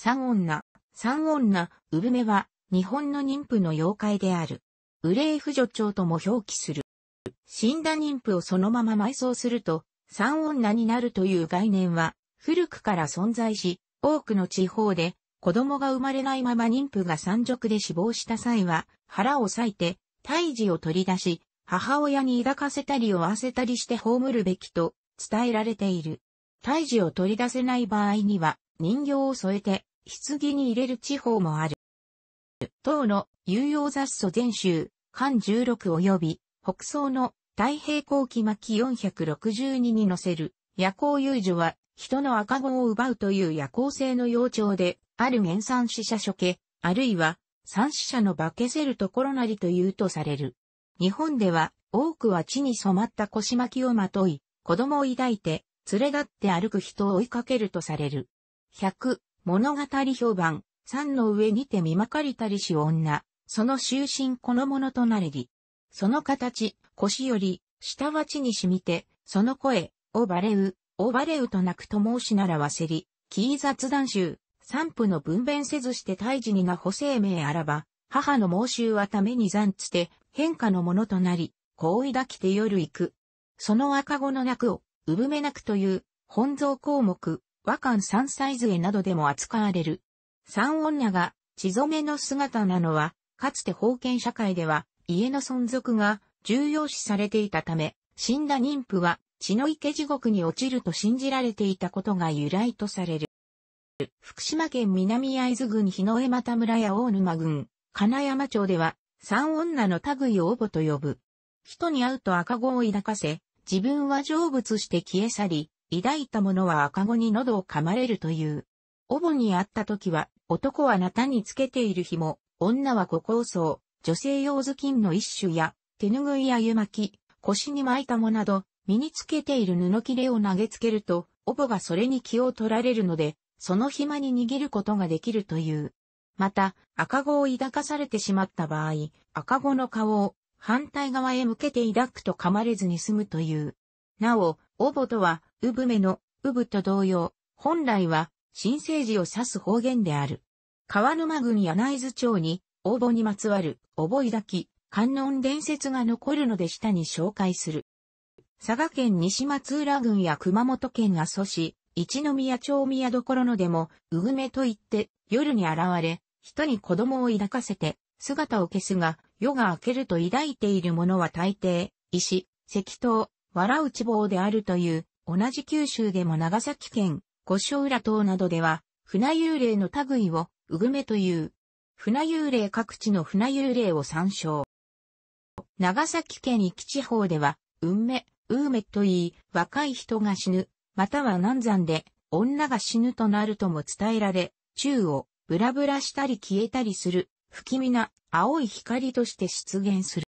三女、三女、うるめは、日本の妊婦の妖怪である。憂い婦女長とも表記する。死んだ妊婦をそのまま埋葬すると、三女になるという概念は、古くから存在し、多くの地方で、子供が生まれないまま妊婦が産褥で死亡した際は、腹を裂いて、胎児を取り出し、母親に抱かせたりを合わせたりして葬るべきと伝えられている。胎児を取り出せない場合には、人形を添えて、棺に入れる地方もある。唐の有用雑草全集、漢16及び、北宋の太平後期末期462に載せる、夜行遊女は、人の赤子を奪うという夜行性の要鳥で、ある原産死者処刑、あるいは、産死者の化けせるところなりというとされる。日本では、多くは地に染まった腰巻きをまとい、子供を抱いて、連れ立って歩く人を追いかけるとされる。100、物語評判、三の上にて見まかりたりし女、その終身このものとなれり。その形、腰より、下は地に染みて、その声、おばれう、おばれうと泣くと申しならわせり、キー雑談集、散布の分娩せずして胎児にが補生名あらば、母の猛襲はために残つて、変化のものとなり、行為抱きて夜行く。その赤子の泣くを、産めなくという、本草項目、和漢三歳杖などでも扱われる。三女が血染めの姿なのは、かつて封建社会では家の存続が重要視されていたため、死んだ妊婦は血の池地獄に落ちると信じられていたことが由来とされる。福島県南会津郡日野江又村や大沼郡、金山町では、三女の類を母と呼ぶ。人に会うと赤子を抱かせ、自分は成仏して消え去り、抱いた者は赤子に喉を噛まれるという。お盆に会った時は、男はなたにつけている紐、女は五香草、女性用頭巾の一種や、手ぬぐいや湯巻き、腰に巻いたもなど、身につけている布切れを投げつけると、おぼがそれに気を取られるので、その暇に逃げることができるという。また、赤子を抱かされてしまった場合、赤子の顔を反対側へ向けて抱くと噛まれずに済むという。なお、おぼとは、産めの、産と同様、本来は、新生児を指す方言である。川沼郡柳津町に、応募にまつわる、覚え抱き、観音伝説が残るので下に紹介する。佐賀県西松浦郡や熊本県阿蘇市、一宮町宮所のでも、うぐめと言って、夜に現れ、人に子供を抱かせて、姿を消すが、夜が明けると抱いているものは大抵、石、石刀、藁内ち棒であるという同じ九州でも長崎県、五所浦島などでは、船幽霊の類を、うぐめという。船幽霊各地の船幽霊を参照。長崎県壱岐地方では、んめ、うめといい、若い人が死ぬ、または難産で、女が死ぬとなるとも伝えられ、宙を、ぶらぶらしたり消えたりする、不気味な、青い光として出現する。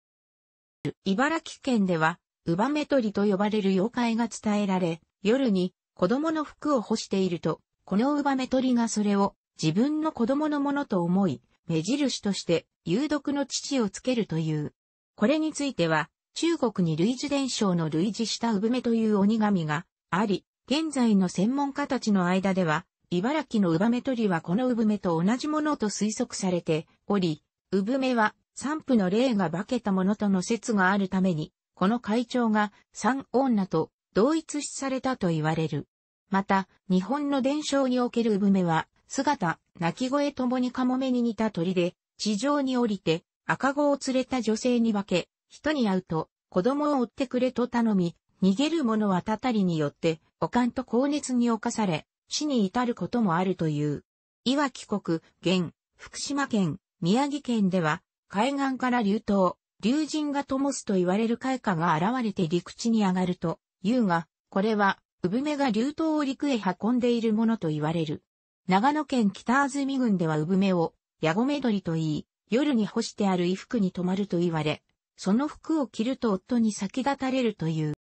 茨城県では、ウバメトリと呼ばれる妖怪が伝えられ、夜に子供の服を干していると、このウバメトリがそれを自分の子供のものと思い、目印として有毒の乳をつけるという。これについては、中国に類似伝承の類似したブめという鬼神があり、現在の専門家たちの間では、茨城のバめトりはこのブめと同じものと推測されており、ブめは散布の霊が化けたものとの説があるために、この会長が三女と同一視されたと言われる。また、日本の伝承における産めは、姿、鳴き声ともにカモメに似た鳥で、地上に降りて赤子を連れた女性に分け、人に会うと、子供を追ってくれと頼み、逃げる者はたたりによって、おかんと高熱に侵され、死に至ることもあるという。いわき国、現、福島県、宮城県では、海岸から流島、竜神が灯すと言われる開花が現れて陸地に上がると、言うが、これは、産めが竜頭を陸へ運んでいるものと言われる。長野県北安住郡では産めを、ヤゴメドリと言い、夜に干してある衣服に泊まると言われ、その服を着ると夫に先立たれるという。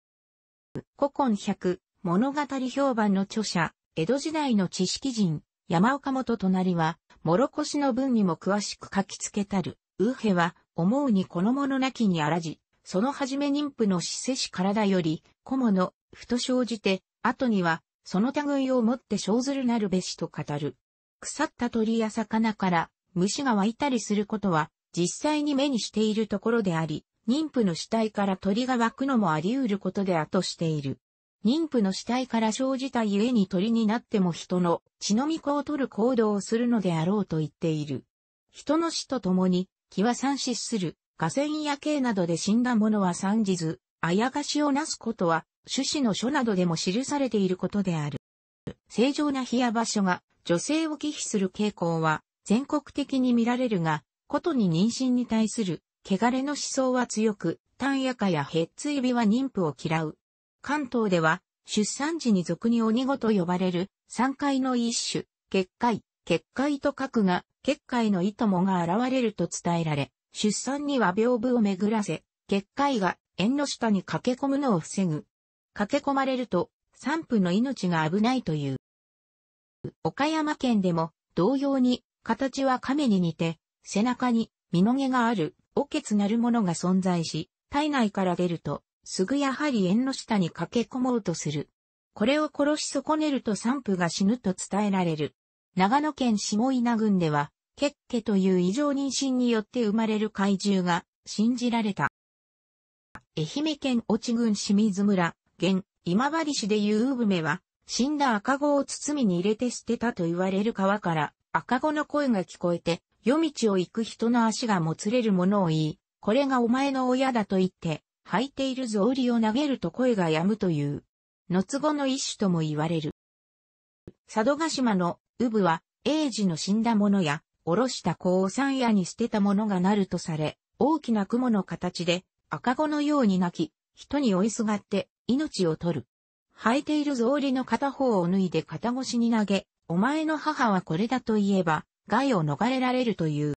古今百、物語評判の著者、江戸時代の知識人、山岡本隣は、諸越の文にも詳しく書きつけたる、ウーヘは、思うにこの者なきにあらじ、そのはじめ妊婦の死せし体より、小物、ふと生じて、後には、その類をもって生ずるなるべしと語る。腐った鳥や魚から、虫が湧いたりすることは、実際に目にしているところであり、妊婦の死体から鳥が湧くのもあり得ることであとしている。妊婦の死体から生じたゆえに鳥になっても人の血のみ子を取る行動をするのであろうと言っている。人の死と共に気は三失する、河川や刑などで死んだ者は三じず、あやがしをなすことは、種子の書などでも記されていることである。正常な日や場所が女性を忌避する傾向は全国的に見られるが、ことに妊娠に対する汚れの思想は強く、単夜化やへっついびは妊婦を嫌う。関東では出産時に俗に鬼子と呼ばれる三階の一種、結界、結界と書くが、結界のいともが現れると伝えられ、出産には屏風を巡らせ、結界が縁の下に駆け込むのを防ぐ。駆け込まれると、産婦の命が危ないという。岡山県でも、同様に、形は亀に似て、背中に、身の毛がある、おけつなるものが存在し、体内から出ると、すぐやはり縁の下に駆け込もうとする。これを殺し損ねると産婦が死ぬと伝えられる。長野県下稲郡では、結家という異常妊娠によって生まれる怪獣が信じられた。愛媛県越智郡清水村、現、今治市でいうぶめは、死んだ赤子を包みに入れて捨てたと言われる川から赤子の声が聞こえて、夜道を行く人の足がもつれるものを言い、これがお前の親だと言って、履いている草履を投げると声が止むという、のつ語の一種とも言われる。佐渡島のウブは、英治の死んだものや、おろした子を三夜に捨てたものがなるとされ、大きな雲の形で、赤子のように泣き、人に追いすがって命を取る。履いている草履の片方を脱いで肩越しに投げ、お前の母はこれだと言えば、害を逃れられるという。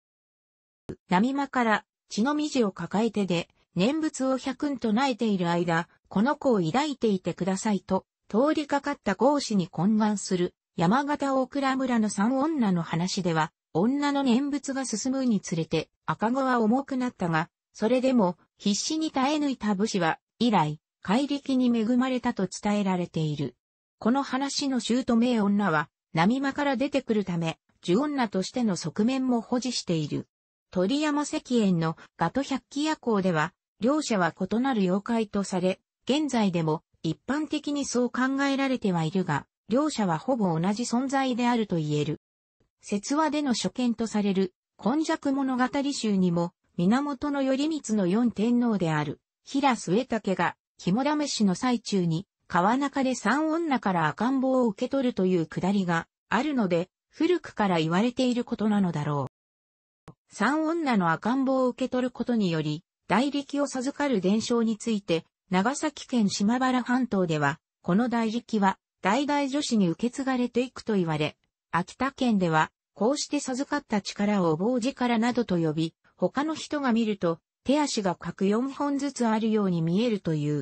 波間から血の水を抱えてで、念仏を百ん唱えている間、この子を抱いていてくださいと、通りかかった合子に懇願する山形大倉村の三女の話では、女の念仏が進むにつれて赤子は重くなったが、それでも必死に耐え抜いた武士は、以来、怪力に恵まれたと伝えられている。この話の姑女は、波間から出てくるため、呪女としての側面も保持している。鳥山石燕のガト百鬼夜行では、両者は異なる妖怪とされ、現在でも一般的にそう考えられてはいるが、両者はほぼ同じ存在であると言える。説話での所見とされる、今弱物語集にも、源頼光の四天皇である、平末武が、肝試しの最中に、川中で三女から赤ん坊を受け取るというくだりがあるので、古くから言われていることなのだろう。三女の赤ん坊を受け取ることにより、代力を授かる伝承について、長崎県島原半島では、この代力は、代々女子に受け継がれていくと言われ、秋田県では、こうして授かった力を棒力などと呼び、他の人が見ると、手足が各4本ずつあるように見えるという。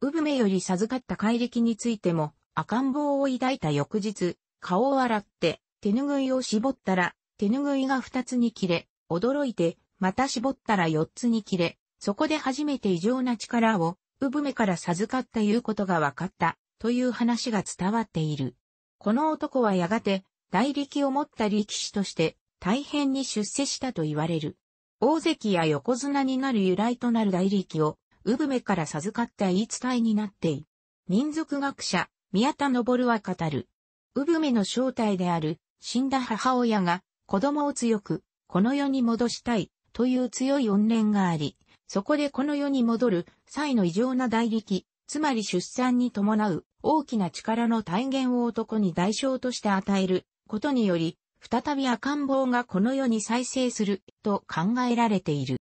うぶめより授かった怪力についても、赤ん坊を抱いた翌日、顔を洗って、手ぬぐいを絞ったら、手ぬぐいが2つに切れ、驚いて、また絞ったら4つに切れ、そこで初めて異常な力を、うぶめから授かったいうことが分かった。という話が伝わっている。この男はやがて、大力を持った力士として、大変に出世したと言われる。大関や横綱になる由来となる大力を、産めから授かった言い伝えになってい。る。民族学者、宮田昇は語る。産めの正体である、死んだ母親が、子供を強く、この世に戻したい、という強い怨念があり、そこでこの世に戻る際の異常な大力、つまり出産に伴う大きな力の体現を男に代償として与えることにより、再び赤ん坊がこの世に再生すると考えられている。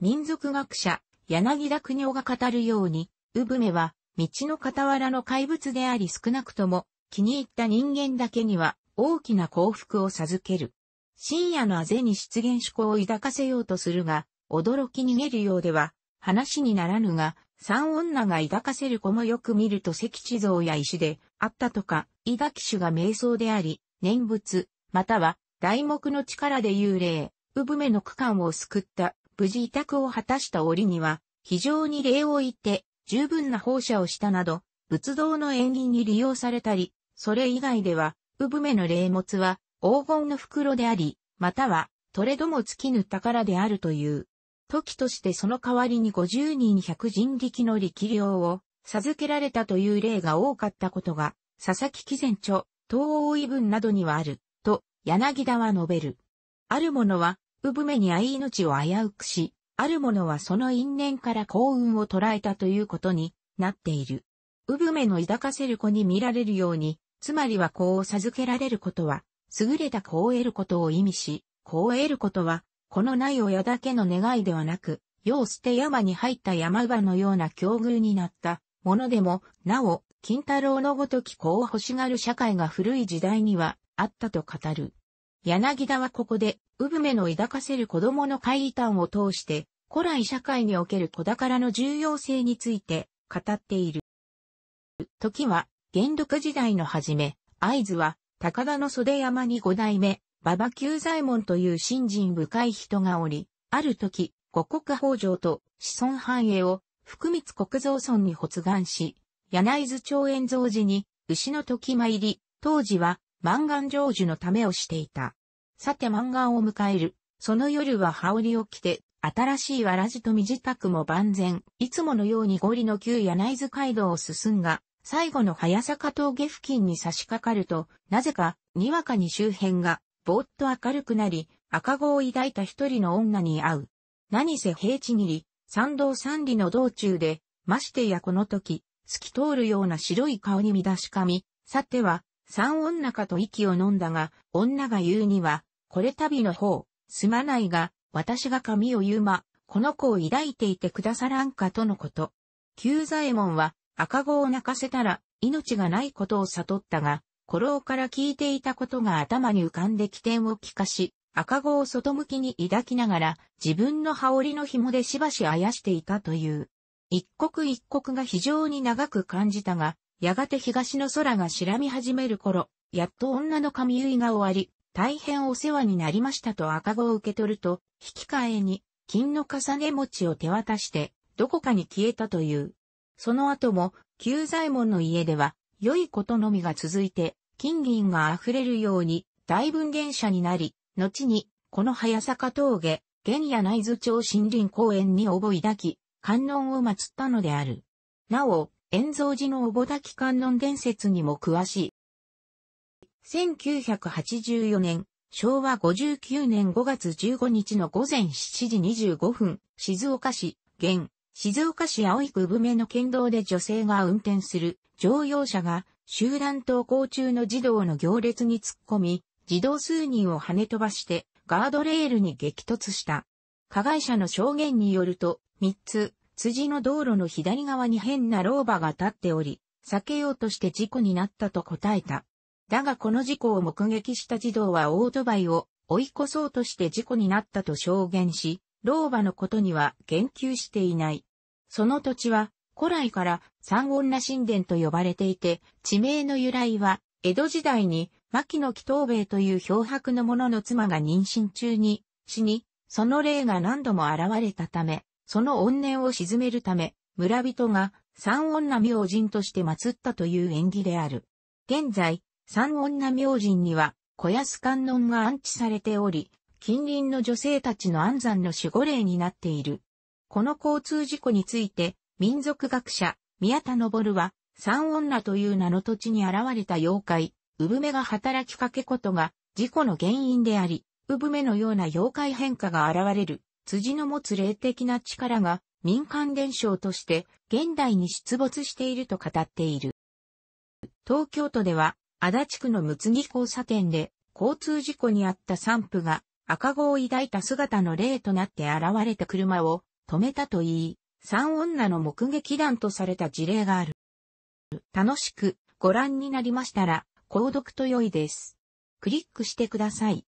民族学者、柳田国夫が語るように、ぶめは、道の傍らの怪物であり少なくとも、気に入った人間だけには、大きな幸福を授ける。深夜のあぜに出現思考を抱かせようとするが、驚き逃げるようでは、話にならぬが、三女が抱かせる子もよく見ると石地像や石であったとか、伊賀種が瞑想であり、念仏、または大木の力で幽霊、産めの区間を救った、無事委託を果たした折には、非常に礼を言って、十分な放射をしたなど、仏道の縁起に利用されたり、それ以外では、産めの霊物は、黄金の袋であり、または、トレドも尽きぬ宝であるという。時としてその代わりに50人100人力の力量を授けられたという例が多かったことが、佐々木貴前著、東欧異文などにはある、と、柳田は述べる。ある者は、産めに愛命を危うくし、ある者はその因縁から幸運を捉えたということになっている。産めの抱かせる子に見られるように、つまりは子を授けられることは、優れた子を得ることを意味し、子を得ることは、このない親だけの願いではなく、世を捨て山に入った山場のような境遇になったものでも、なお、金太郎のごとき子を欲しがる社会が古い時代にはあったと語る。柳田はここで、産めの抱かせる子供の会議端を通して、古来社会における子宝の重要性について語っている。時は、元禄時代の初め、合図は、高田の袖山に五代目、馬場ザ左衛門という信心深い人がおり、ある時、五国北条と子孫繁栄を福光国造村に発願し、柳津町円蔵寺に牛の時参り、当時は満願成就のためをしていた。さて満願を迎える。その夜は羽織を着て、新しいわらじと身支度も万全。いつものように五里の旧柳津街道を進んが、最後の早坂峠付近に差し掛かると、なぜか、にわかに周辺がぼーっと明るくなり、赤子を抱いた一人の女に会う。何せ平地にり、参道三里の道中で、ましてやこの時、透き通るような白い顔に見出しかみ、さては、三女かと息を飲んだが、女が言うには、これ旅の方、すまないが、私が髪を言うま、この子を抱いていてくださらんかとのこと。旧左衛門は、赤子を泣かせたら、命がないことを悟ったが、古老から聞いていたことが頭に浮かんで起点を聞かし、赤子を外向きに抱きながら、自分の羽織の紐でしばしあやしていたという。一刻一刻が非常に長く感じたが、やがて東の空が白み始める頃、やっと女の髪結いが終わり、大変お世話になりましたと赤子を受け取ると、引き換えに、金の重ね餅を手渡して、どこかに消えたという。その後も、旧左衛門の家では、良いことのみが続いて、金銀が溢れるように大分原者になり、後に、この早坂峠、原野内図町森林公園に思い、抱き、観音を祀ったのである。なお、円蔵寺のおぼ抱き観音伝説にも詳しい。1984年、昭和59年5月15日の午前7時25分、静岡市、現、静岡市青区産めの県道で女性が運転する乗用車が集団登校中の児童の行列に突っ込み、児童数人を跳ね飛ばしてガードレールに激突した。加害者の証言によると、3つ、辻の道路の左側に変な老婆が立っており、避けようとして事故になったと答えた。だがこの事故を目撃した児童はオートバイを追い越そうとして事故になったと証言し、老婆のことには言及していない。その土地は古来から三女神殿と呼ばれていて、地名の由来は江戸時代に牧野紀藤兵衛という漂白の者の妻が妊娠中に死に、その霊が何度も現れたため、その怨念を鎮めるため、村人が三女明神として祀ったという縁起である。現在、三女明神には小安観音が安置されており、近隣の女性たちの安産の守護霊になっている。この交通事故について、民族学者、宮田昇は、三女という名の土地に現れた妖怪、産めが働きかけことが、事故の原因であり、産めのような妖怪変化が現れる、辻の持つ霊的な力が、民間伝承として、現代に出没していると語っている。東京都では、足立区のむつぎ交差点で、交通事故にあった散布が、赤子を抱いた姿の霊となって現れた車を止めたといい、三女の目撃談とされた事例がある。楽しくご覧になりましたら、購読と良いです。クリックしてください。